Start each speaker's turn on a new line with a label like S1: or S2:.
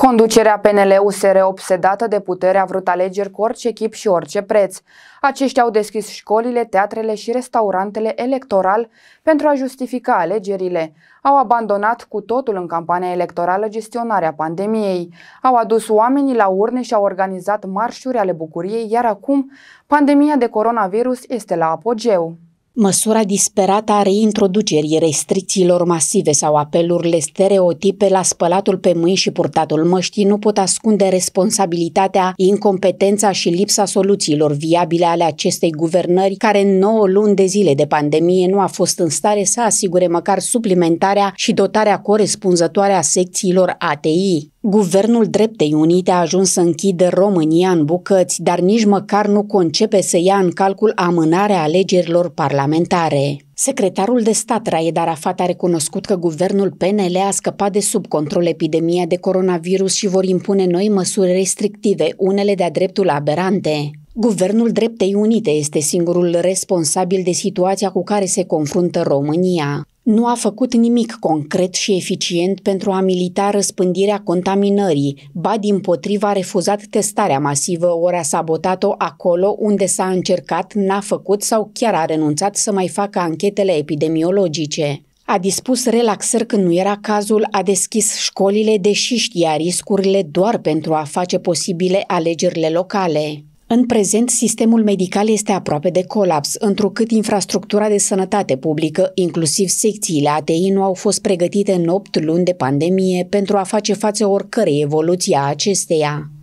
S1: Conducerea PNL-USR obsedată de putere a vrut alegeri cu orice chip și orice preț. Aceștia au deschis școlile, teatrele și restaurantele electoral pentru a justifica alegerile. Au abandonat cu totul în campania electorală gestionarea pandemiei. Au adus oamenii la urne și au organizat marșuri ale bucuriei, iar acum pandemia de coronavirus este la apogeu.
S2: Măsura disperată a reintroducerii restricțiilor masive sau apelurile stereotipe la spălatul pe mâini și purtatul măștii nu pot ascunde responsabilitatea, incompetența și lipsa soluțiilor viabile ale acestei guvernări, care în 9 luni de zile de pandemie nu a fost în stare să asigure măcar suplimentarea și dotarea corespunzătoare a secțiilor ATI. Guvernul Dreptei Unite a ajuns să închidă România în bucăți, dar nici măcar nu concepe să ia în calcul amânarea alegerilor parlamentare parlamentare. Secretarul de stat Raed Arafat a recunoscut că guvernul PNL a scăpat de sub control epidemia de coronavirus și vor impune noi măsuri restrictive, unele de-a dreptul aberante. Guvernul Dreptei Unite este singurul responsabil de situația cu care se confruntă România. Nu a făcut nimic concret și eficient pentru a milita răspândirea contaminării, ba din potriva a refuzat testarea masivă, ori a sabotat-o acolo unde s-a încercat, n-a făcut sau chiar a renunțat să mai facă anchetele epidemiologice. A dispus relaxări când nu era cazul, a deschis școlile, deși știa riscurile doar pentru a face posibile alegerile locale. În prezent, sistemul medical este aproape de colaps, întrucât infrastructura de sănătate publică, inclusiv secțiile ATI, nu au fost pregătite în 8 luni de pandemie pentru a face față oricărei evoluții a acesteia.